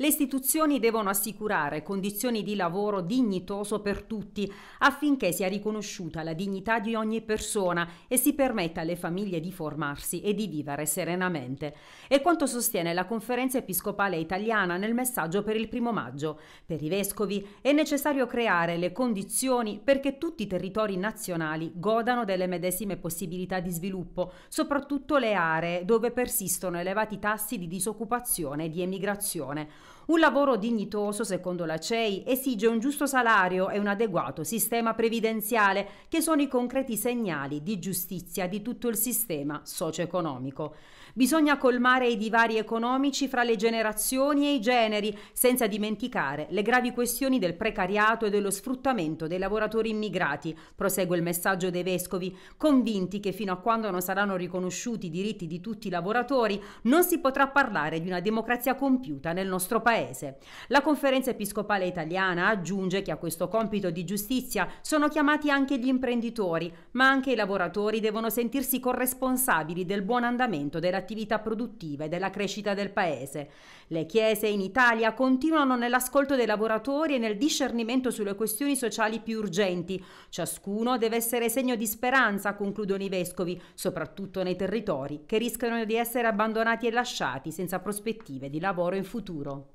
Le istituzioni devono assicurare condizioni di lavoro dignitoso per tutti affinché sia riconosciuta la dignità di ogni persona e si permetta alle famiglie di formarsi e di vivere serenamente. È quanto sostiene la Conferenza Episcopale Italiana nel messaggio per il primo maggio. Per i vescovi è necessario creare le condizioni perché tutti i territori nazionali godano delle medesime possibilità di sviluppo, soprattutto le aree dove persistono elevati tassi di disoccupazione e di emigrazione. Un lavoro dignitoso, secondo la CEI, esige un giusto salario e un adeguato sistema previdenziale, che sono i concreti segnali di giustizia di tutto il sistema socio-economico. Bisogna colmare i divari economici fra le generazioni e i generi, senza dimenticare le gravi questioni del precariato e dello sfruttamento dei lavoratori immigrati, prosegue il messaggio dei vescovi, convinti che fino a quando non saranno riconosciuti i diritti di tutti i lavoratori, non si potrà parlare di una democrazia compiuta nel nostro nostro paese. La Conferenza Episcopale Italiana aggiunge che a questo compito di giustizia sono chiamati anche gli imprenditori, ma anche i lavoratori devono sentirsi corresponsabili del buon andamento dell'attività produttiva e della crescita del paese. Le chiese in Italia continuano nell'ascolto dei lavoratori e nel discernimento sulle questioni sociali più urgenti. Ciascuno deve essere segno di speranza, concludono i vescovi, soprattutto nei territori che rischiano di essere abbandonati e lasciati senza prospettive di lavoro in futuro.